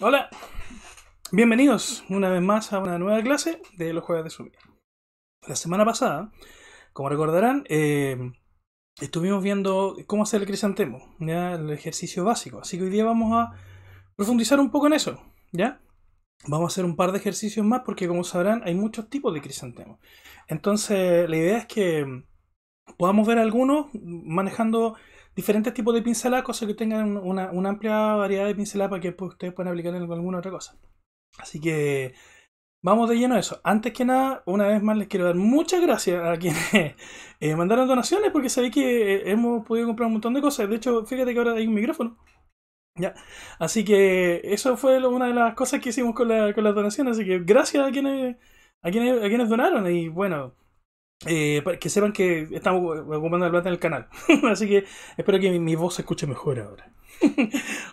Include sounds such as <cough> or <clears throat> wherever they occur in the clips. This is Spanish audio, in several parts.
Hola, bienvenidos una vez más a una nueva clase de los jueves de Vida. La semana pasada, como recordarán, eh, estuvimos viendo cómo hacer el crisantemo, el ejercicio básico. Así que hoy día vamos a profundizar un poco en eso, ¿ya? Vamos a hacer un par de ejercicios más porque como sabrán hay muchos tipos de crisantemo. Entonces la idea es que podamos ver algunos manejando diferentes tipos de pinceladas, cosas que tengan una, amplia variedad de pinceladas para que pues, ustedes puedan aplicar en alguna otra cosa. Así que vamos de lleno a eso. Antes que nada, una vez más les quiero dar muchas gracias a quienes <laughs> eh, mandaron donaciones porque sabéis que eh, hemos podido comprar un montón de cosas. De hecho, fíjate que ahora hay un micrófono. Ya. Así que eso fue una de las cosas que hicimos con, la, con las donaciones. Así que gracias a quienes, a quienes, a quienes donaron. Y bueno, eh, que sepan que estamos ocupando el plata en el canal. <laughs> Así que espero que mi, voz se escuche mejor ahora. <laughs>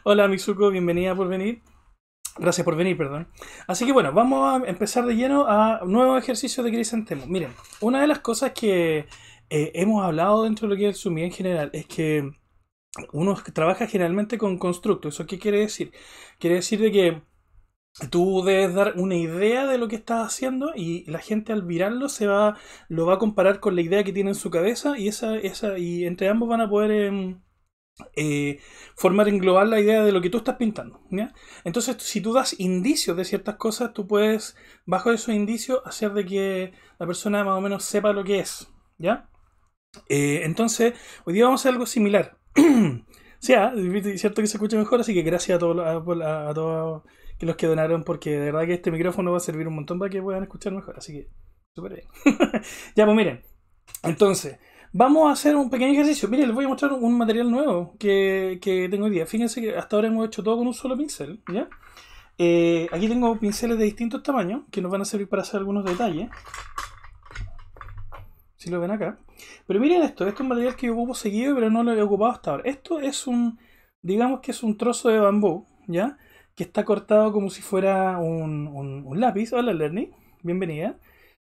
Hola Mitsuko, bienvenida por venir. Gracias por venir, perdón. Así que bueno, vamos a empezar de lleno a un nuevo ejercicio de crisantemo. Miren, una de las cosas que eh, hemos hablado dentro de lo que es el sumi en general es que uno trabaja generalmente con constructos. ¿Eso qué quiere decir? Quiere decir de que tú debes dar una idea de lo que estás haciendo y la gente al virarlo se va, lo va a comparar con la idea que tiene en su cabeza y, esa, esa, y entre ambos van a poder... Em, eh, en formar, englobar la idea de lo que tú estás pintando. ¿ya? Entonces, si tú das indicios de ciertas cosas, tú puedes, bajo esos indicios, hacer de que la persona más o menos sepa lo que es. ¿ya? Eh, entonces, hoy día vamos a hacer algo similar. <clears throat> sea, es cierto que se escucha mejor, así que gracias a todos y los que donaron, porque de verdad que este micrófono va a servir un montón para que puedan escuchar mejor. Así que, súper bien. <laughs> ya, pues miren. Entonces, vamos a hacer un pequeño ejercicio. Miren, les voy a mostrar un material nuevo que, que tengo hoy día. Fíjense que hasta ahora hemos hecho todo con un solo pincel, ¿ya? Eh, aquí tengo pinceles de distintos tamaños que nos van a servir para hacer algunos detalles. Si lo ven acá. Pero miren esto, esto es un material que yo ocupo seguido, pero no lo he ocupado hasta ahora. Esto es un, digamos que es un trozo de bambú, ¿ya? está cortado como si fuera un, lápiz. Hola, Lerny, bienvenida.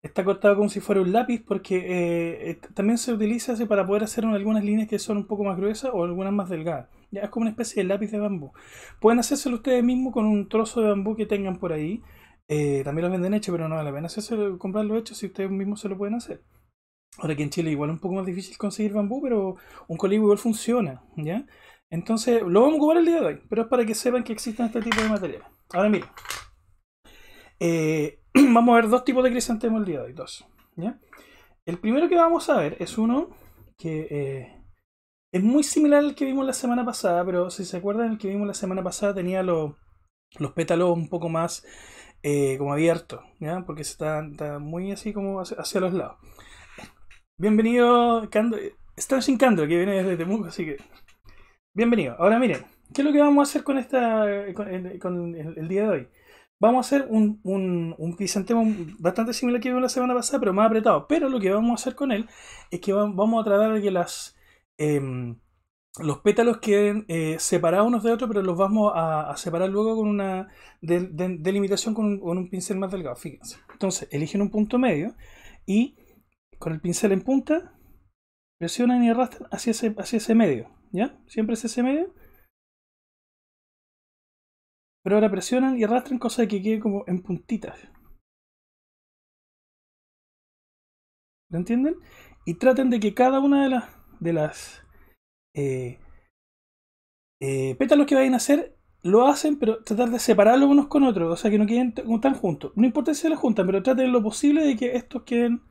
Está cortado como si fuera un lápiz porque eh, eh, también se utiliza para poder hacer algunas líneas que son un poco más gruesas o algunas más delgadas. Ya es como una especie de lápiz de bambú. Pueden hacérselo ustedes mismos con un trozo de bambú que tengan por ahí. Eh, también los venden hechos, pero no vale la pena hacerse, comprarlo hecho si ustedes mismos se lo pueden hacer. Ahora que en Chile igual es un poco más difícil conseguir bambú, pero un colibri igual funciona, ¿ya? Entonces, lo vamos a ocupar el día de hoy, pero es para que sepan que existen este tipo de materiales. Ahora mira, eh, <clears throat> vamos a ver dos tipos de crisantemos el día de hoy, dos. El primero que vamos a ver es uno que eh, es muy similar al que vimos la semana pasada, pero si se acuerdan, el que vimos la semana pasada tenía los pétalos un poco más eh, como abiertos, ¿ya? porque están está muy así como hacia, los lados. Bienvenido, están sin que viene desde Temuco, así que Bienvenido. Ahora miren, ¿qué es lo que vamos a hacer con, esta, con, el, día de hoy? Vamos a hacer un, un, bastante similar que vimos la semana pasada, pero más apretado. Pero lo que vamos a hacer con él es que vamos a tratar de que em, los pétalos queden eh, separados unos de otros, pero los vamos a, separar luego con una delimitación con un, pincel más delgado. Fíjense. Entonces, eligen un punto medio y con el pincel en punta presionan y arrastran hacia hacia ese medio. ¿ya? Siempre es ese medio. Pero ahora presionan y arrastran cosas que quede como en puntitas. ¿Lo entienden? Y traten de que cada una de las, de las eh, eh, pétalos que vayan a hacer lo hacen, pero tratar de separarlos unos con otros, o sea que no queden tan juntos. No importa si se los juntan, pero traten lo posible de que estos queden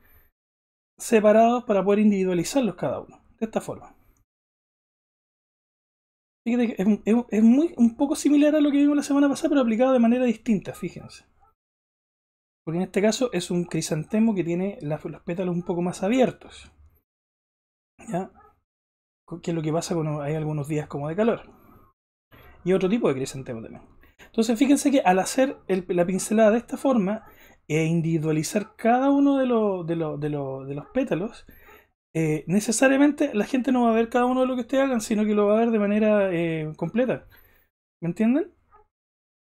separados para poder individualizarlos cada uno. De esta forma es, muy, un poco similar a lo que vimos la semana pasada, pero aplicado de manera distinta, fíjense. Porque en este caso es un crisantemo que tiene los pétalos un poco más abiertos. ¿Ya? Que es lo que pasa cuando hay algunos días como de calor. Y otro tipo de crisantemo también. Entonces fíjense que al hacer la pincelada de esta forma e individualizar cada uno de, de, de, de los pétalos, eh, necesariamente la gente no va a ver cada uno de lo que ustedes hagan, sino que lo va a ver de manera eh, completa. ¿Me entienden?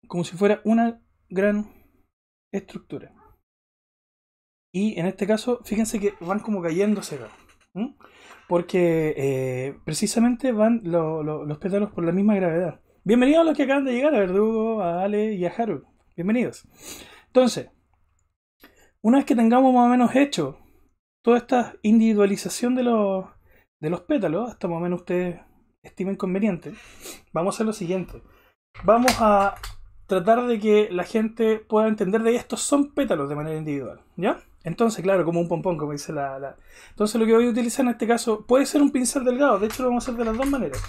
Como si fuera una gran estructura. Y en este caso, fíjense que van como cayéndose acá. ¿Mm? Porque eh, precisamente van los pétalos por la misma gravedad. Bienvenidos a los que acaban de llegar, a Verdugo, a Ale y a Haru. Bienvenidos. Entonces, una vez que tengamos más o menos hecho toda esta individualización de los, de los pétalos, hasta más o menos ustedes estimen conveniente, vamos a hacer lo siguiente. Vamos a tratar de que la gente pueda entender de que estos son pétalos de manera individual, ¿ya? Entonces, claro, como un pompón, como dice la, Entonces lo que voy a utilizar en este caso puede ser un pincel delgado, de hecho lo vamos a hacer de las dos maneras.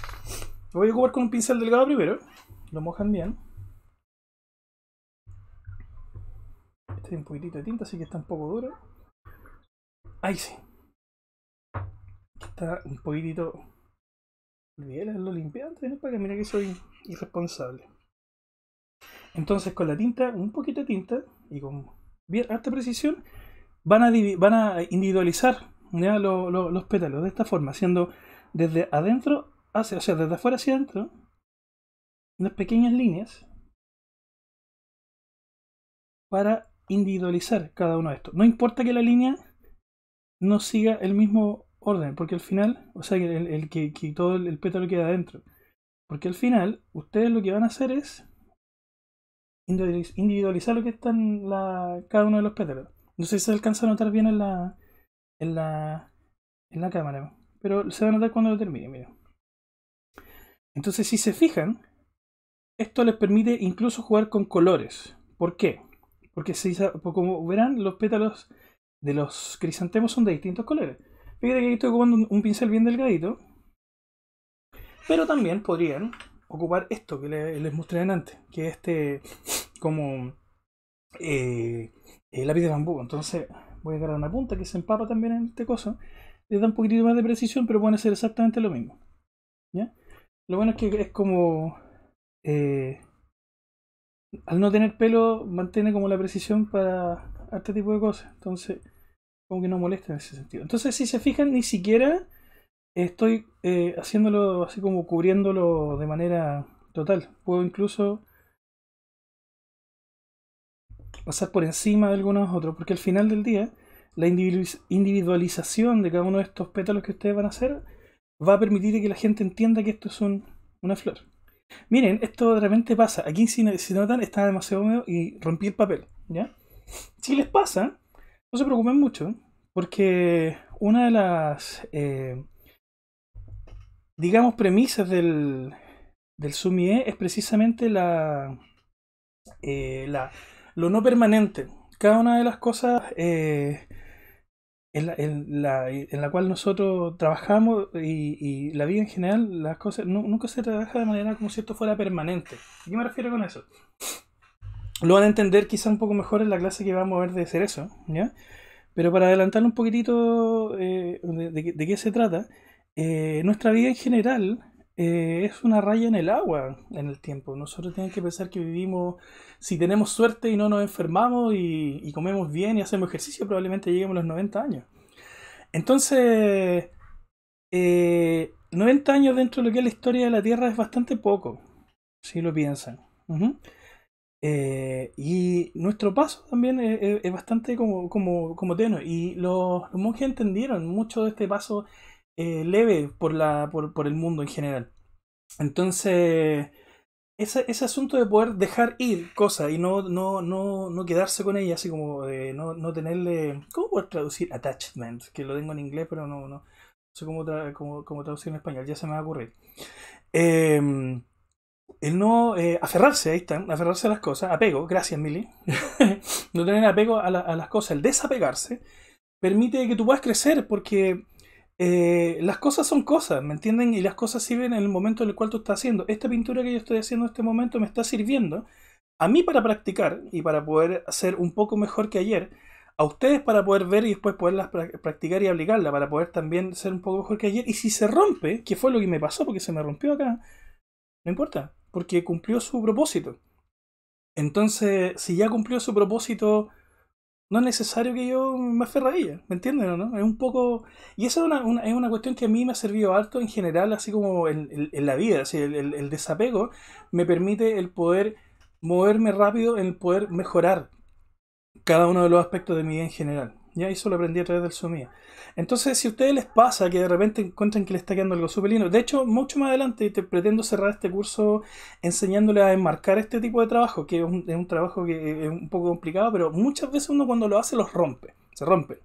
Lo voy a ocupar con un pincel delgado primero, lo mojan bien. Este tiene un poquitito de tinta, así que está un poco duro. Ahí sí. Está un poquitito. Olvidé lo limpiante, ¿no? Para que mira que soy irresponsable. Entonces, con la tinta, un poquito de tinta y con bien alta precisión, van a, van a individualizar los pétalos de esta forma, haciendo desde adentro hacia, o sea, desde afuera hacia adentro, unas pequeñas líneas para individualizar cada uno de estos. No importa que la línea no siga el mismo orden, porque al final, o sea, el, el que, todo el, pétalo queda adentro. Porque al final, ustedes lo que van a hacer es individualizar lo que está en la, cada uno de los pétalos. No sé si se alcanza a notar bien en la, en la, en la cámara, pero se va a notar cuando lo termine, mira. Entonces, si se fijan, esto les permite incluso jugar con colores. ¿Por qué? Porque como verán, los pétalos de los crisantemos son de distintos colores. Fíjate que aquí estoy ocupando un, pincel bien delgadito. Pero también podrían ocupar esto que les mostré antes, que es este como eh, el lápiz de bambú. Entonces voy a agarrar una punta que se empapa también en este cosa. Le da un poquitito más de precisión, pero pueden hacer exactamente lo mismo. ¿Ya? Lo bueno es que es como... Eh, al no tener pelo, mantiene como la precisión para este tipo de cosas. Entonces, como que no molesta en ese sentido. Entonces, si se fijan, ni siquiera estoy eh, haciéndolo así como cubriéndolo de manera total. Puedo incluso pasar por encima de algunos otros, porque al final del día, la individualización de cada uno de estos pétalos que ustedes van a hacer va a permitir que la gente entienda que esto es una flor. Miren, esto realmente pasa. Aquí, si, se notan, está demasiado húmedo y rompí el papel. ¿ya? Si les pasa, no se preocupen mucho, porque una de las, eh, digamos, premisas del, del Sumie es precisamente la, eh, la, lo no permanente. Cada una de las cosas eh, en, la, en, la, cual nosotros trabajamos y, la vida en general, las cosas nunca se trabaja de manera como si esto fuera permanente. ¿Qué me refiero con eso? Lo van a entender quizá un poco mejor en la clase que vamos a ver de eso, ¿ya? Pero para adelantar un poquitito eh, de, qué se trata, eh, nuestra vida en general eh, es una raya en el agua en el tiempo. Nosotros tenemos que pensar que vivimos, si tenemos suerte y no nos enfermamos y, comemos bien y hacemos ejercicio, probablemente lleguemos a los 90 años. Entonces, 90 años dentro de lo que es la historia de la Tierra es bastante poco, si lo piensan. Eh, y nuestro paso también es, bastante como, como, como tenue. Y los, los, monjes entendieron mucho de este paso eh, leve por, la, por, por, el mundo en general. Entonces, ese, ese asunto de poder dejar ir cosas y no, no, no, no quedarse con ellas, así como de no, no tenerle. ¿Cómo puedo traducir attachment? Que lo tengo en inglés, pero no, no, sé cómo, traducir en español, ya se me va a ocurrir. Em, el no eh, aferrarse, ahí están, aferrarse a las cosas, apego, gracias Mili, <laughs> no tener apego a, las cosas, el desapegarse, permite que tú puedas crecer porque eh, las cosas son cosas, ¿me entienden? Y las cosas sirven en el momento en el cual tú estás haciendo. Esta pintura que yo estoy haciendo en este momento me está sirviendo a mí para practicar y para poder hacer un poco mejor que ayer, a ustedes para poder ver y después poderlas practicar y aplicarla, para poder también ser un poco mejor que ayer. Y si se rompe, que fue lo que me pasó porque se me rompió acá, no importa, porque cumplió su propósito. Entonces, si ya cumplió su propósito, no es necesario que yo me aferre ¿me entienden o no? Es un poco... Y esa es una, cuestión que a mí me ha servido alto en general, así como en, la vida, el, el, desapego me permite el poder moverme rápido, el poder mejorar cada uno de los aspectos de mi vida en general. ¿ya? eso lo aprendí a través del Sumía. Entonces, si a ustedes les pasa que de repente encuentran que les está quedando algo súper lindo, de hecho, mucho más adelante te pretendo cerrar este curso enseñándole a enmarcar este tipo de trabajo, que es un, trabajo que es un poco complicado, pero muchas veces uno cuando lo hace los rompe, se rompe.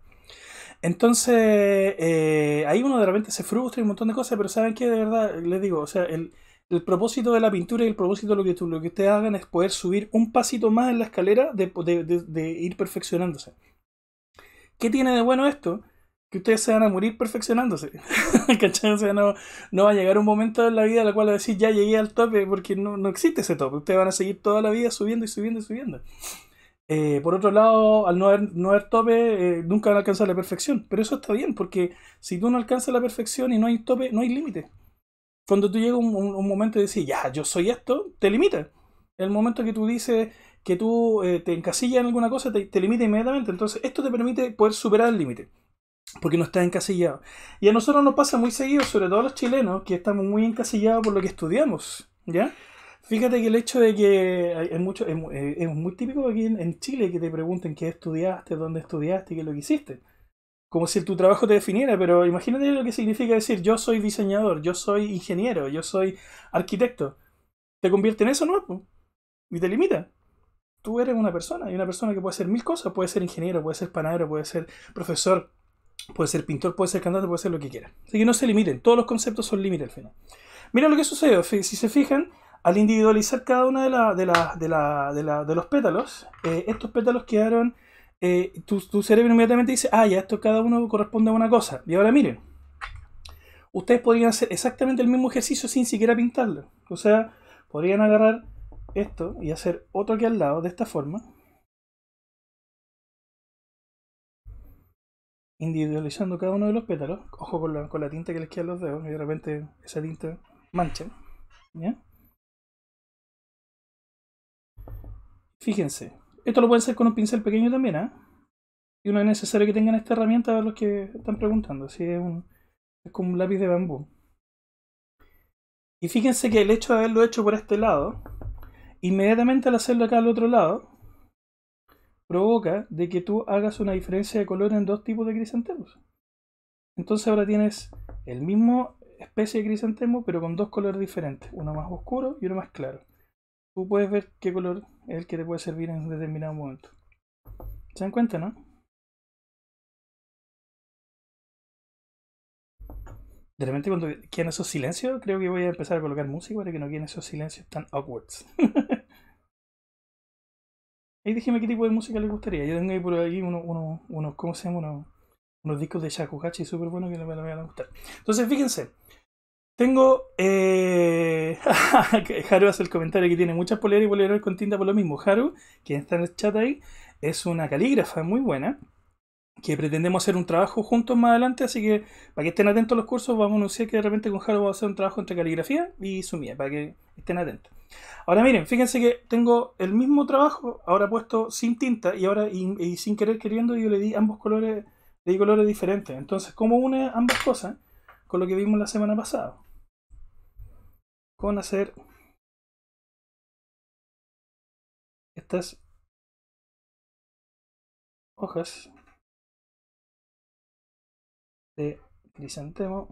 Entonces, eh, ahí uno de repente se frustra y un montón de cosas, pero ¿saben qué? De verdad, les digo, o sea, el, propósito de la pintura y el propósito de lo que, tú, lo que ustedes hagan es poder subir un pasito más en la escalera de ir perfeccionándose. ¿Qué tiene de bueno esto? Que ustedes se van a morir perfeccionándose. <laughs> ¿Cachai? O sea, no, va a llegar un momento en la vida en la cual decir ya llegué al tope, porque no, no existe ese tope. Ustedes van a seguir toda la vida subiendo y subiendo y subiendo. Eh, por otro lado, al no haber, no haber tope, eh, nunca van a alcanzar la perfección. Pero eso está bien, porque si tú no alcanzas la perfección y no hay tope, no hay límite. Cuando tú llegas un, un, un momento y decís, ya, yo soy esto, te limita. El momento que tú dices, que tú eh, te encasillas en alguna cosa, te, te limita inmediatamente. Entonces, esto te permite poder superar el límite porque no estás encasillado. Y a nosotros nos pasa muy seguido, sobre todo los chilenos, que estamos muy encasillados por lo que estudiamos, ¿ya? Fíjate que el hecho de que es, mucho, es, eh, es muy típico aquí en, Chile que te pregunten qué estudiaste, dónde estudiaste, qué es lo que hiciste. Como si tu trabajo te definiera, pero imagínate lo que significa decir yo soy diseñador, yo soy ingeniero, yo soy arquitecto. Te convierte en eso, ¿no? Y te limita tú eres una persona, y una persona que puede ser mil cosas, puede ser ingeniero, puede ser panadero, puede ser profesor, puede ser pintor, puede ser cantante, puede ser lo que quiera. Así que no se limiten, todos los conceptos son límites al final. Mira lo que sucede, si se fijan, al individualizar cada uno de, de, de, los pétalos, eh, estos pétalos quedaron, eh, tu, tu, cerebro inmediatamente dice, ah, ya esto cada uno corresponde a una cosa. Y ahora miren, ustedes podrían hacer exactamente el mismo ejercicio sin siquiera pintarlo. O sea, podrían agarrar esto y hacer otro aquí al lado de esta forma, individualizando cada uno de los pétalos, ojo con la, con la tinta que les queda los dedos, y de repente esa tinta mancha, Fíjense, esto lo pueden hacer con un pincel pequeño también, ¿ah? Y no es necesario que tengan esta herramienta los que están preguntando, si es, un, es como un lápiz de bambú. Y fíjense que el hecho de haberlo hecho por este lado, Inmediatamente al hacerlo acá al otro lado, provoca de que tú hagas una diferencia de color en dos tipos de crisantemos. Entonces ahora tienes el mismo especie de crisantemo, pero con dos colores diferentes, uno más oscuro y uno más claro. Tú puedes ver qué color es el que te puede servir en un determinado momento. ¿Se dan cuenta, no? De repente cuando quieren esos silencios, creo que voy a empezar a colocar música para que no quieran esos silencios tan awkward. <laughs> Y qué tipo de música le gustaría. Yo tengo ahí por aquí unos, ¿cómo se llama? unos discos de Shakuhachi súper buenos que les van a gustar. Entonces, fíjense. Tengo. Eh, <laughs> Haru hace el comentario que tiene muchas poleras y poleras con tinta por lo mismo. Haru, quien está en el chat ahí, es una calígrafa muy buena. Que pretendemos hacer un trabajo juntos más adelante. Así que para que estén atentos a los cursos, vamos a anunciar que de repente con Haru vamos a hacer un trabajo entre caligrafía y sumía. Para que estén atentos. Ahora miren, fíjense que tengo el mismo trabajo, ahora puesto sin tinta y ahora y, sin querer queriendo yo le di ambos colores, le di colores diferentes. Entonces, ¿cómo une ambas cosas con lo que vimos la semana pasada? Con hacer estas hojas de crisantemo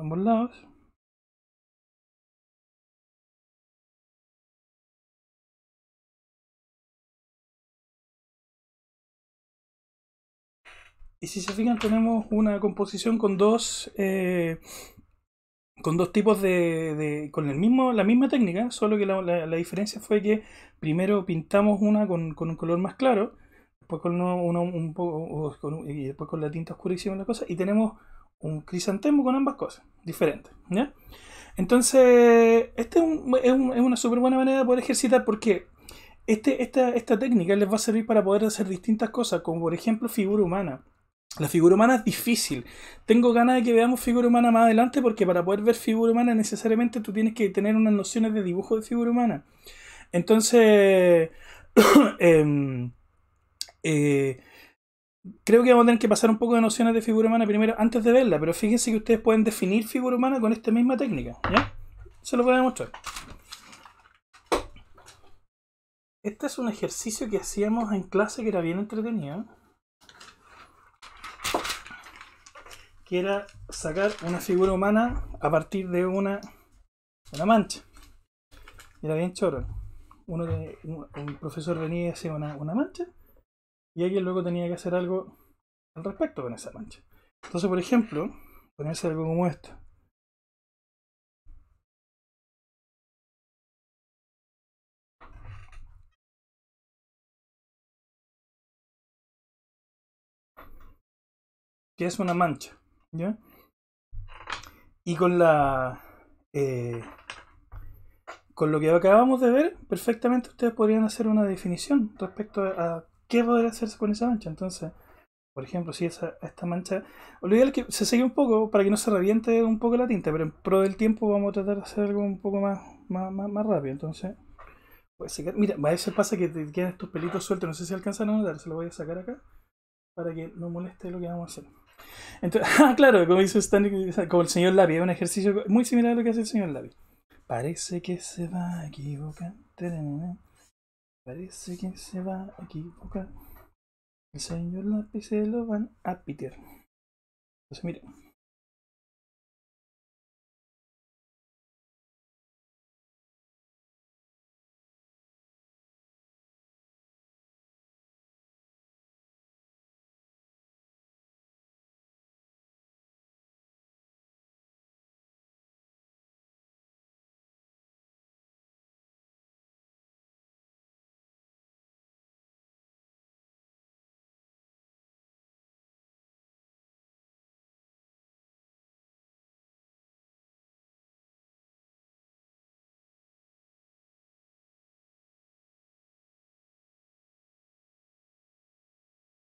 ambos lados. Y si se fijan, tenemos una composición con dos eh, con dos tipos de, con el mismo, la misma técnica, solo que la, diferencia fue que primero pintamos una con, un color más claro, después con uno, un poco, y después con la tinta oscura hicimos la cosa, y tenemos un crisantemo con ambas cosas, diferentes. Entonces, esta es, una súper buena manera de poder ejercitar porque este, esta, esta técnica les va a servir para poder hacer distintas cosas, como por ejemplo figura humana. La figura humana es difícil. Tengo ganas de que veamos figura humana más adelante porque para poder ver figura humana necesariamente tú tienes que tener unas nociones de dibujo de figura humana. Entonces, <clears throat> em, eh, creo que vamos a tener que pasar un poco de nociones de figura humana primero antes de verla, pero fíjense que ustedes pueden definir figura humana con esta misma técnica, ¿ya? Se lo voy a demostrar. Este es un ejercicio que hacíamos en clase que era bien entretenido. Que era sacar una figura humana a partir de una, mancha. Era bien choro. Uno un, profesor venía y hacía una, una mancha y alguien luego tenía que hacer algo al respecto con esa mancha. Entonces, por ejemplo, ponerse algo como esto. que es una mancha, Y con la... Eh, con lo que acabamos de ver, perfectamente ustedes podrían hacer una definición respecto a ¿qué podría hacerse con esa mancha? Entonces, por ejemplo, si esa, esta mancha, lo ideal que se seque un poco para que no se reviente un poco la tinta, pero en pro del tiempo vamos a tratar de hacer algo un poco más, más, rápido. Entonces, pues Mira, a veces pasa que te quedan estos pelitos sueltos, no sé si alcanzan a notar, se los voy a sacar acá para que no moleste lo que vamos a hacer. Entonces, <laughs> ah, claro, como dice Stanley, como el señor Lavi, es un ejercicio muy similar a lo que hace el señor Lavi. Parece que se va a equivocar. Parece que se va a equivocar. El señor lápiz se lo van a pitear. Entonces, miren.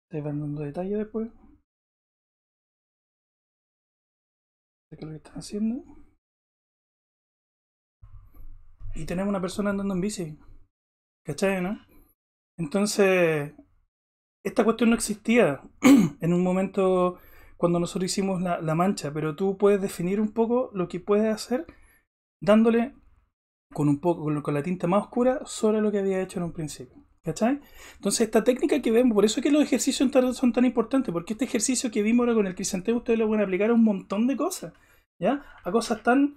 Te van dando detalle después. De qué lo que están haciendo. Y tenemos una persona andando en bici. ¿Cachai, no? Entonces, esta cuestión no existía <clears throat> en un momento cuando nosotros hicimos la, la, mancha, pero tú puedes definir un poco lo que puedes hacer dándole con un poco con la tinta más oscura sobre lo que había hecho en un principio. ¿Cachai? Entonces, esta técnica que vemos, por eso es que los ejercicios son tan importantes, porque este ejercicio que vimos ahora con el crisantemo, ustedes lo pueden aplicar a un montón de cosas, ¿ya? A cosas tan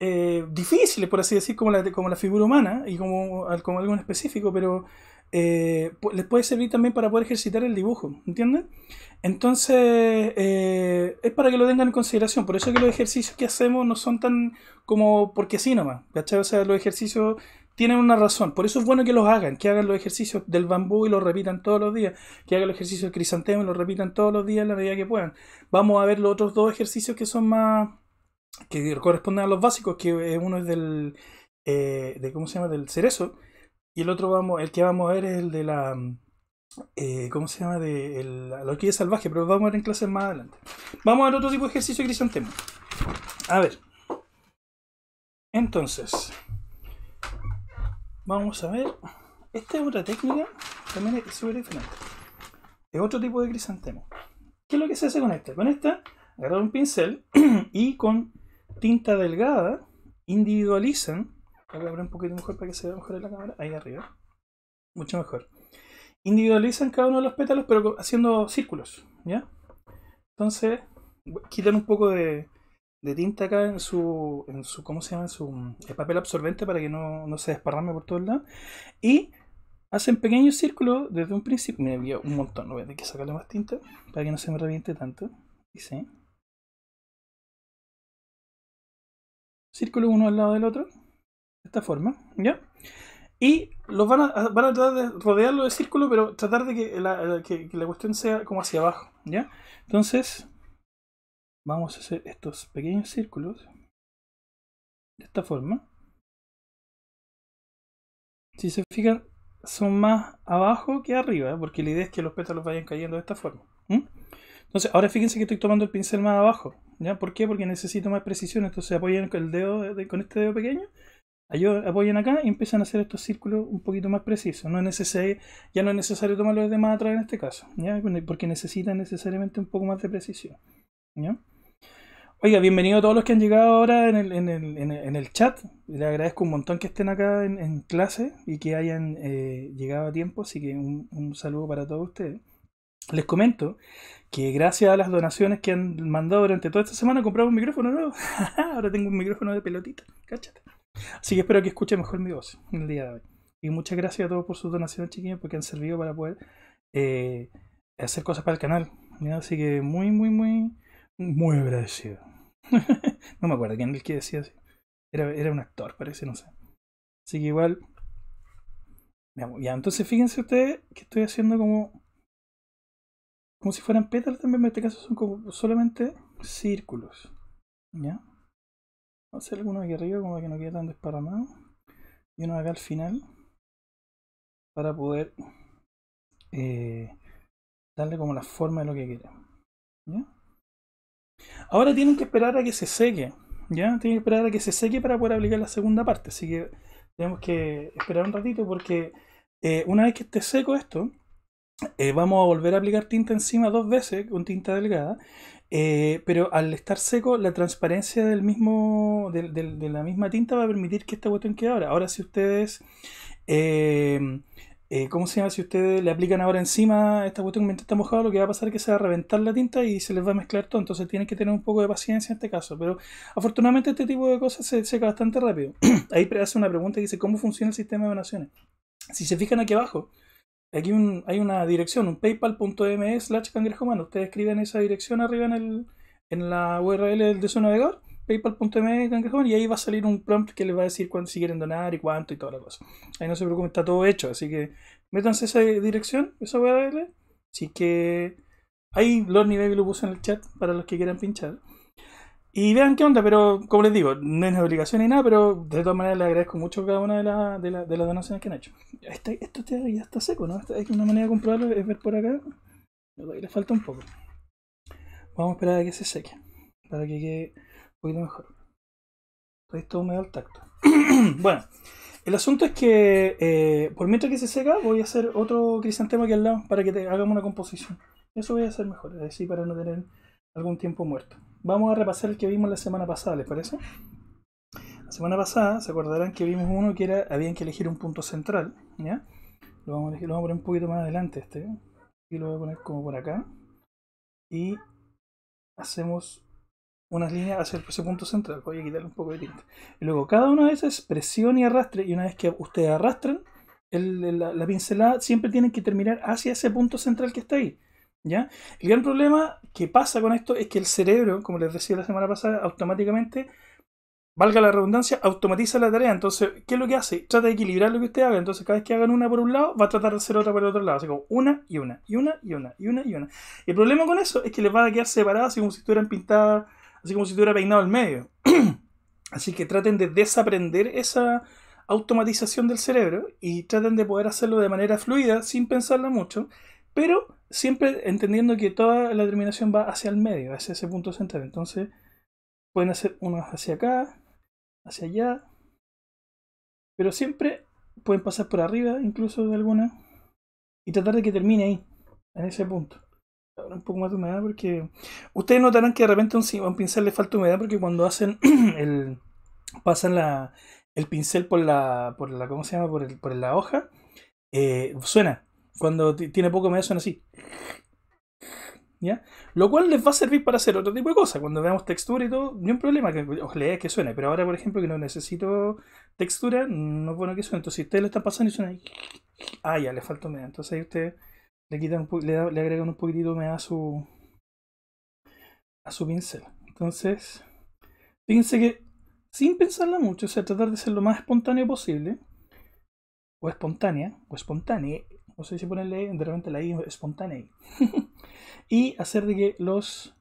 eh, difíciles, por así decir, como la, figura humana y como, algo en específico, pero eh, les puede servir también para poder ejercitar el dibujo, ¿entienden? Entonces, eh, es para que lo tengan en consideración, por eso es que los ejercicios que hacemos no son tan como porque sí nomás, ¿cachai? O sea, los ejercicios tienen una razón. Por eso es bueno que los hagan, que hagan los ejercicios del bambú y los repitan todos los días, que hagan los ejercicios del crisantemo y los repitan todos los días en la medida que puedan. Vamos a ver los otros dos ejercicios que son más que corresponden a los básicos, que uno es del eh, de cómo se llama del cerezo y el otro vamos, el que vamos a ver es el de la eh, ¿cómo se llama? de el, la orquídea salvaje, pero vamos a ver en clases más adelante. Vamos a ver otro tipo de ejercicio de crisantemo. A ver. Entonces, Vamos a ver. Esta es otra técnica, también es súper diferente. Es otro tipo de crisantemo. ¿Qué es lo que se hace con esta? Con esta, agarrar un pincel <clears throat> y con tinta delgada individualizan. Voy a abrir un poquito mejor para que se vea mejor en la cámara. Ahí arriba. Mucho mejor. Individualizan cada uno de los pétalos, pero haciendo círculos. ¿Ya? Entonces, quitan un poco de, de tinta acá en su, en su ¿cómo se llama? En su mm, el papel absorbente para que no, no se desparrame por todos lados. Y hacen pequeños círculos desde un principio. Me había un montón, no voy a tener que sacarle más tinta para que no se me reviente tanto. Dice. Círculo uno al lado del otro. De esta forma, ¿ya? Y los van a, van a tratar de rodearlo de círculo, pero tratar de que la, que, que la cuestión sea como hacia abajo, ¿ya? Entonces, vamos a hacer estos pequeños círculos de esta forma si se fijan son más abajo que arriba ¿eh? porque la idea es que los pétalos vayan cayendo de esta forma entonces ahora fíjense que estoy tomando el pincel más abajo ¿ya? ¿por qué? porque necesito más precisión entonces apoyen con el dedo con este dedo pequeño Apoyen acá y empiezan a hacer estos círculos un poquito más precisos. No es ya no es necesario tomarlos de más atrás en este caso, ¿ya? porque necesitan necesariamente un poco más de precisión. ¿ya? Oiga, bienvenido a todos los que han llegado ahora en el, en el, en el, chat. Les agradezco un montón que estén acá en, clase y que hayan eh, llegado a tiempo, así que un, saludo para todos ustedes. Les comento que gracias a las donaciones que han mandado durante toda esta semana he comprado un micrófono nuevo. <laughs> Ahora tengo un micrófono de pelotita, cáchate. Así que espero que escuchen mejor mi voz en el día de hoy. Y muchas gracias a todos por sus donaciones, chiquillos, porque han servido para poder eh, hacer cosas para el canal. Así que muy, muy, muy, muy agradecido. <laughs> no me acuerdo quién es el que decía así. Era, era un actor, parece, no sé. Así que igual. Ya, entonces fíjense ustedes que estoy haciendo como. Como si fueran pétalos también, en este caso son como solamente círculos. ¿Ya? Voy a hacer algunos aquí arriba como que no quede tan desparramado. Y uno acá al final. Para poder eh, darle como la forma de lo que quiera. ¿Ya? Ahora tienen que esperar a que se seque, ¿ya? Tienen que esperar a que se seque para poder aplicar la segunda parte, así que tenemos que esperar un ratito porque eh, una vez que esté seco esto, eh, vamos a volver a aplicar tinta encima dos veces con tinta delgada, eh, pero al estar seco la transparencia del mismo, de, la misma tinta va a permitir que esta cuestión quede ahora. Ahora si ustedes... Eh, ¿cómo se llama? Si ustedes le aplican ahora encima esta cuestión mientras está mojado, lo que va a pasar es que se va a reventar la tinta y se les va a mezclar todo. Entonces tienen que tener un poco de paciencia en este caso. Pero afortunadamente este tipo de cosas se seca bastante rápido. <clears throat> Ahí hace una pregunta y dice, ¿cómo funciona el sistema de donaciones? Si se fijan aquí abajo, aquí hay una dirección, un paypalms slash cangrejo humano. Ustedes escriben esa dirección arriba en, el, en la URL de su navegador paypal.me y ahí va a salir un prompt que les va a decir cuánto, si quieren donar y cuánto y toda la cosa. Ahí no se preocupen, está todo hecho, así que métanse esa dirección, esa URL. Así que ahí los niveles lo puso en el chat para los que quieran pinchar. Y vean qué onda, pero como les digo, no es obligación ni nada, pero de todas maneras les agradezco mucho cada una de, las donaciones que han hecho. Este, esto ya está seco, ¿no? Hay una manera de comprobarlo, es ver por acá. Le falta un poco. Vamos a esperar a que se seque, para que poquito mejor. esto me da el tacto. <clears throat> bueno, el asunto es que eh, por mientras que se seca voy a hacer otro crisantema aquí al lado para que te hagamos una composición. Eso voy a hacer mejor, así para no tener algún tiempo muerto. Vamos a repasar el que vimos la semana pasada, ¿les parece? La semana pasada se acordarán que vimos uno que era habían que elegir un punto central, ¿ya? Lo vamos a, poner un poquito más adelante este. Y lo voy a poner como por acá. Y hacemos unas líneas hacia ese punto central. Voy a quitarle un poco de tinta. Y luego cada una de esas presión y arrastre. Y una vez que ustedes arrastren... la, pincelada, siempre tienen que terminar hacia ese punto central que está ahí. ¿Ya? El gran problema que pasa con esto es que el cerebro, como les decía la semana pasada, automáticamente, valga la redundancia, automatiza la tarea. Entonces, ¿qué es lo que hace? Trata de equilibrar lo que usted haga. Entonces, cada vez que hagan una por un lado, va a tratar de hacer otra por el otro lado. Así como una y una, y una y una, y una y una. el problema con eso es que les va a quedar separadas, como si estuvieran pintadas así como si tuviera peinado al medio. <clears throat> así que traten de desaprender esa automatización del cerebro y traten de poder hacerlo de manera fluida, sin pensarla mucho, pero siempre entendiendo que toda la terminación va hacia el medio, hacia ese punto central. Entonces, pueden hacer unos hacia acá, hacia allá, pero siempre pueden pasar por arriba, incluso de alguna, y tratar de que termine ahí, en ese punto un poco más de humedad porque ustedes notarán que de repente a un, pincel le falta humedad porque cuando hacen <clears throat> el pasan la, el pincel por la por la cómo se llama por, el, por la hoja eh, suena cuando tiene poco humedad suena así ¿Ya? Lo cual les va a servir para hacer otro tipo de cosas. Cuando veamos textura y todo, no hay un problema que os que suene. Pero ahora, por ejemplo, que no necesito textura, no es bueno que suene. Entonces, si ustedes lo están pasando y suena ahí, ah, ya, le falta humedad. Entonces ahí ustedes le quitan agregan un poquitito más a su a su pincel. Entonces, fíjense que sin pensarla mucho, o sea, tratar de ser lo más espontáneo posible, o espontánea, o espontánea, no sé si ponerle de repente la I espontánea, <laughs> y hacer de que los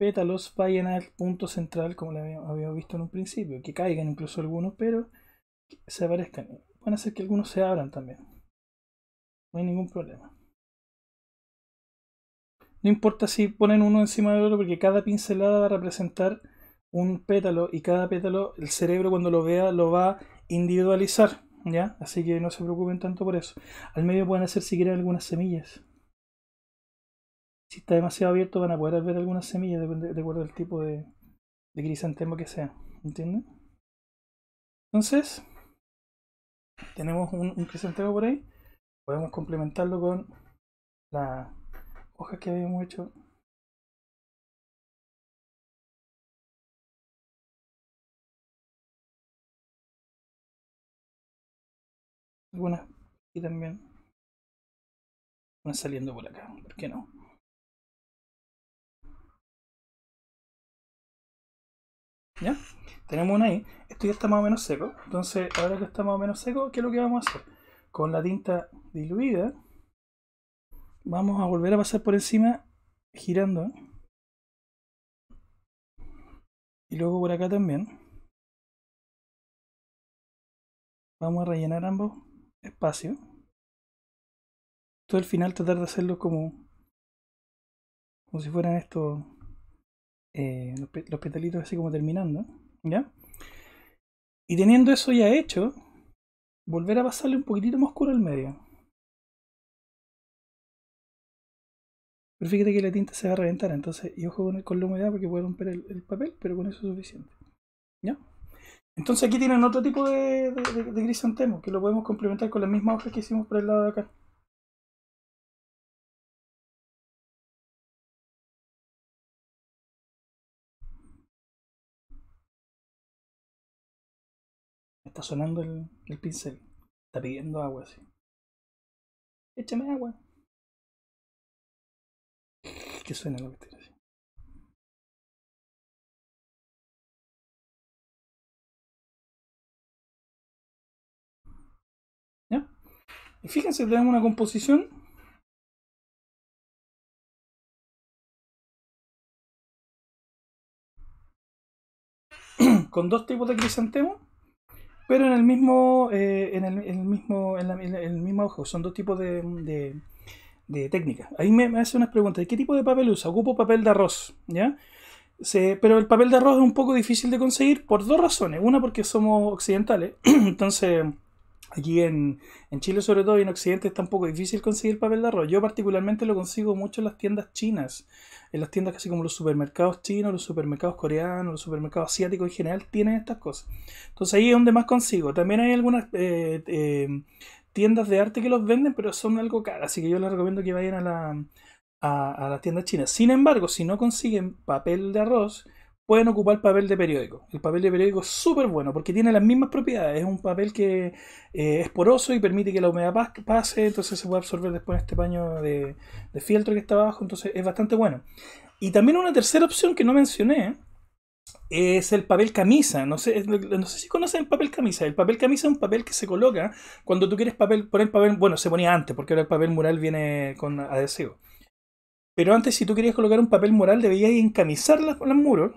pétalos vayan al punto central, como lo habíamos visto en un principio, que caigan incluso algunos, pero se aparezcan. Pueden hacer que algunos se abran también. No hay ningún problema. No importa si ponen uno encima del otro porque cada pincelada va a representar un pétalo y cada pétalo el cerebro cuando lo vea lo va a individualizar, ¿ya? Así que no se preocupen tanto por eso. Al medio pueden hacer si quieren algunas semillas. Si está demasiado abierto van a poder ver algunas semillas, de, acuerdo al tipo de, de crisantemo que sea, ¿entienden? Entonces, tenemos un, un crisantemo por ahí, podemos complementarlo con la hojas que habíamos hecho. Algunas y también. Van saliendo por acá, ¿por qué no? ¿Ya? Tenemos una ahí. Esto ya está más o menos seco. Entonces, ahora que está más o menos seco, ¿qué es lo que vamos a hacer? Con la tinta diluida, Vamos a volver a pasar por encima girando. Y luego por acá también. Vamos a rellenar ambos espacios. Todo el final tratar de hacerlo como, como si fueran estos eh, los, petalitos así como terminando. ¿Ya? Y teniendo eso ya hecho, volver a pasarle un poquitito más oscuro al medio. Pero fíjate que la tinta se va a reventar, entonces yo juego con, la humedad porque puede romper el, papel, pero con eso es suficiente. ¿Ya? Entonces aquí tienen otro tipo de, de, de, gris que lo podemos complementar con las mismas hojas que hicimos por el lado de acá. Está sonando el, pincel. Está pidiendo agua, así Échame agua que suena la batería. ¿Ya? Y fíjense, tenemos una composición. <clears throat> con dos tipos de crisantemo, pero en el mismo, eh, en, el, mismo, en, el mismo ojo. Son dos tipos de de técnica. Ahí me, hace unas preguntas. ¿Qué tipo de papel usa? Ocupo papel de arroz, ¿ya? pero el papel de arroz es un poco difícil de conseguir por dos razones. Una, porque somos occidentales. <clears throat> Entonces, aquí en, Chile, sobre todo, y en Occidente, es un poco difícil conseguir papel de arroz. Yo, particularmente, lo consigo mucho en las tiendas chinas. En las tiendas casi como los supermercados chinos, los supermercados coreanos, los supermercados asiáticos en general tienen estas cosas. Entonces, ahí es donde más consigo. También hay algunas. Eh, eh, tiendas de arte que los venden, pero son algo caras. Así que yo les recomiendo que vayan a la, a, las tiendas chinas. Sin embargo, si no consiguen papel de arroz, pueden ocupar papel de periódico. El papel de periódico es súper bueno porque tiene las mismas propiedades. Es un papel que eh, es poroso y permite que la humedad pase, entonces se puede absorber después en este paño de, de, fieltro que está abajo, entonces es bastante bueno. Y también una tercera opción que no mencioné, es el papel camisa. No sé, no sé si conocen el papel camisa. El papel camisa es un papel que se coloca cuando tú quieres papel, poner papel. Bueno, se ponía antes, porque ahora el papel mural viene con adhesivo. Pero antes, si tú querías colocar un papel mural, debías encamisar las, los muros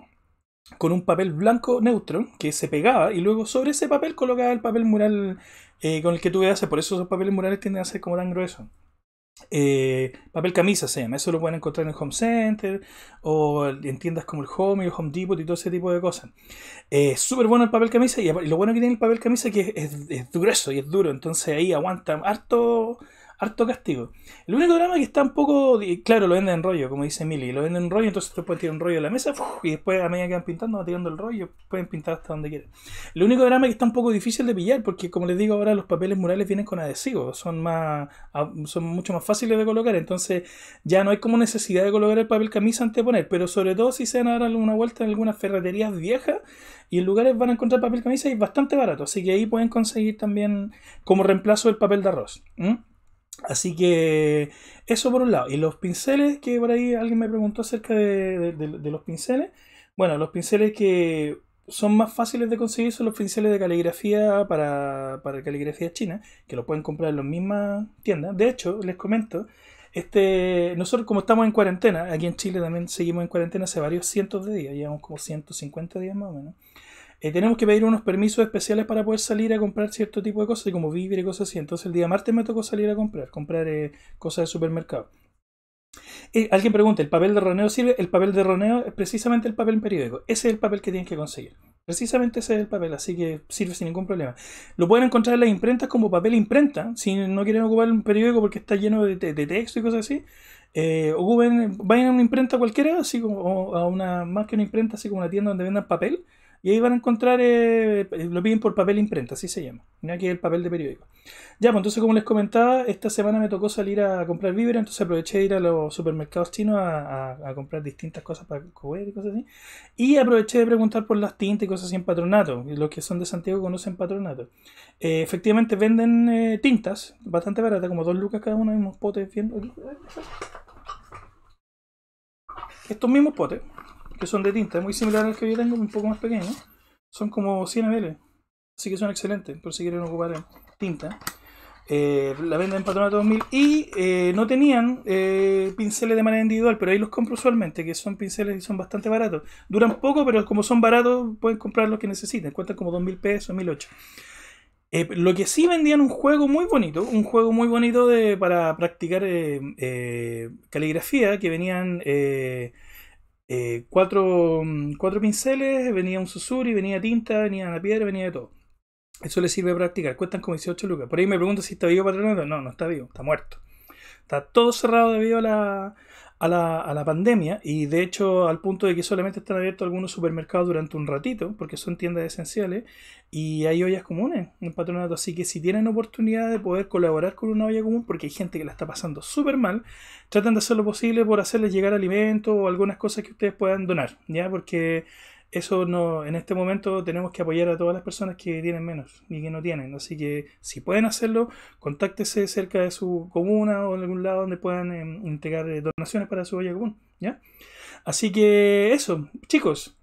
con un papel blanco neutro que se pegaba y luego sobre ese papel colocaba el papel mural eh, con el que tú veas. Por eso esos papeles murales tienden a ser como tan gruesos. Eh, papel camisa se eso lo pueden encontrar en el Home Center o en tiendas como el Home y el Home Depot y todo ese tipo de cosas. Eh, Súper bueno el papel camisa y lo bueno que tiene el papel camisa es que es, es, grueso y es duro, entonces ahí aguanta harto, harto castigo. El único drama que está un poco. Claro, lo venden en rollo, como dice Emily Lo venden en rollo, entonces puedes tirar un rollo de la mesa y después a medida que van pintando, van tirando el rollo, pueden pintar hasta donde quieran. El único drama que está un poco difícil de pillar, porque como les digo ahora, los papeles murales vienen con adhesivos, son más son mucho más fáciles de colocar, entonces ya no hay como necesidad de colocar el papel camisa antes de poner, pero sobre todo si se van a dar una vuelta en algunas ferreterías viejas y en lugares van a encontrar papel camisa y es bastante barato, así que ahí pueden conseguir también como reemplazo el papel de arroz. Así que eso por un lado. Y los pinceles, que por ahí alguien me preguntó acerca de, los pinceles. Bueno, los pinceles que son más fáciles de conseguir son los pinceles de caligrafía para, para caligrafía china, que lo pueden comprar en las mismas tiendas. De hecho, les comento, este, nosotros como estamos en cuarentena, aquí en Chile también seguimos en cuarentena hace varios cientos de días, llevamos como 150 días más o menos. Eh, tenemos que pedir unos permisos especiales para poder salir a comprar cierto tipo de cosas, como vivir y cosas así. Entonces el día martes me tocó salir a comprar, comprar eh, cosas de supermercado. Eh, alguien pregunta, ¿el papel de roneo sirve? El papel de roneo es precisamente el papel periódico. Ese es el papel que tienen que conseguir. Precisamente ese es el papel, así que sirve sin ningún problema. Lo pueden encontrar en las imprentas como papel imprenta, si no quieren ocupar un periódico porque está lleno de, texto y cosas así. o ocupen, vayan a una imprenta cualquiera, así como a una, más que una imprenta, así como una tienda donde vendan papel y ahí van a encontrar, eh, eh, lo piden por papel imprenta, así se llama. Mira aquí el papel de periódico. Ya, pues entonces como les comentaba, esta semana me tocó salir a comprar víveres, entonces aproveché de ir a los supermercados chinos a, comprar distintas cosas para comer y cosas así. Y aproveché de preguntar por las tintas y cosas así en patronato. Los que son de Santiago conocen patronato. Eh, efectivamente venden tintas bastante baratas, como dos lucas cada uno, mismos potes Estos mismos potes que son de tinta, muy similar al que yo tengo, un poco más pequeño. Son como 100 ml, así que son excelentes, por si quieren ocupar eh, tinta. Eh, la venden en Patronato 2000 y eh, no tenían pinceles de manera individual, pero ahí los compro usualmente, que son pinceles y son bastante baratos. Duran poco, pero como son baratos, pueden comprar los que necesiten. Cuentan como 2000 pesos, 1008. lo que sí vendían un juego muy bonito, un juego muy bonito de, para practicar caligrafía, que venían eh, cuatro, mm, cuatro, pinceles, venía un susuri, venía tinta, venía la piedra, venía de todo. Eso le sirve para practicar, cuestan como 18 lucas. Por ahí me pregunto si está vivo Patronato. No, no está vivo, está muerto. Está todo cerrado debido a la, a la, a la, pandemia y de hecho al punto de que solamente están abiertos algunos supermercados durante un ratito porque son tiendas esenciales y hay ollas comunes en patronato así que si tienen oportunidad de poder colaborar con una olla común porque hay gente que la está pasando súper mal Traten de hacer lo posible por hacerles llegar alimento. o algunas cosas que ustedes puedan donar ya porque eso no, en este momento tenemos que apoyar a todas las personas que tienen menos y que no tienen. Así que si pueden hacerlo, contáctese cerca de su comuna o en algún lado donde puedan em, integrar entregar eh, donaciones para su olla común. ¿ya? Así que eso, chicos.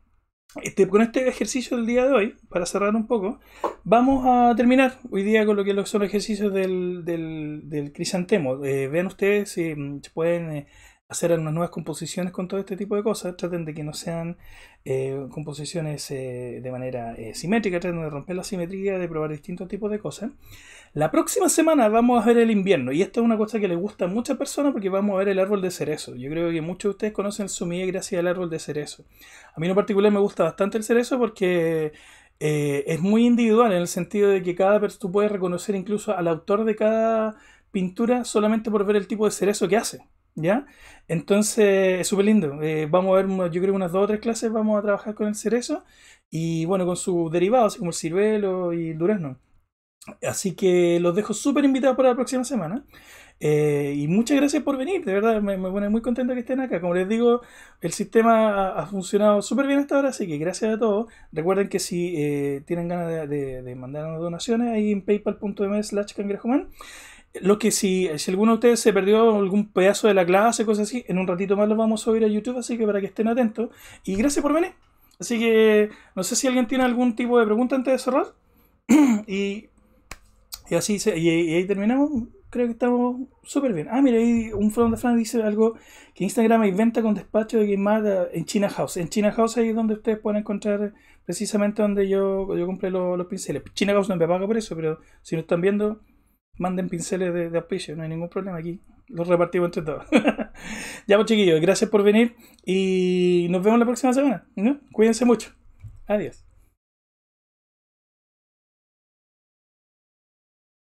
Este, con este ejercicio del día de hoy, para cerrar un poco, vamos a terminar hoy día con lo que son los ejercicios del, del, crisantemo. Eh, vean ustedes em, si pueden eh, hacer unas nuevas composiciones con todo este tipo de cosas, traten de que no sean eh, composiciones eh, de manera eh, simétrica, traten de romper la simetría, de probar distintos tipos de cosas. La próxima semana vamos a ver el invierno, y esta es una cosa que le gusta a muchas personas porque vamos a ver el árbol de cerezo. Yo creo que muchos de ustedes conocen el gracias al árbol de cerezo. A mí en particular me gusta bastante el cerezo porque... es muy individual en el sentido de que cada tú puedes reconocer incluso al autor de cada pintura solamente por ver el tipo de cerezo que hace. ¿Ya? Entonces, es súper lindo. Eh, vamos a ver, yo creo, unas dos o tres clases vamos a trabajar con el cerezo y, bueno, con sus derivados, como el ciruelo y el durazno. Así que los dejo súper invitados para la próxima semana. Eh, y muchas gracias por venir, de verdad, me, pone muy contento que estén acá. Como les digo, el sistema ha, funcionado súper bien hasta ahora, así que gracias a todos. Recuerden que si eh, tienen ganas de, mandar mandarnos donaciones, ahí en paypal.me slash cangrejoman. Lo que si, si alguno de ustedes se perdió algún pedazo de la clase, cosas así, en un ratito más lo vamos a subir a YouTube, así que para que estén atentos. Y gracias por venir. Así que no sé si alguien tiene algún tipo de pregunta antes de cerrar. <clears throat> y, así ahí terminamos. Creo que estamos súper bien. Ah, mira, ahí un front de Fran dice algo que Instagram inventa con despacho de Game eh, en China House. En China House ahí es donde ustedes pueden encontrar precisamente donde yo, yo compré los, pinceles. China House no me paga por eso, pero si no están viendo, manden pinceles de, auspicio, no hay ningún problema aquí. Los repartimos entre todos. <laughs> ya pues chiquillos, gracias por venir y nos vemos la próxima semana. Cuídense mucho. Adiós.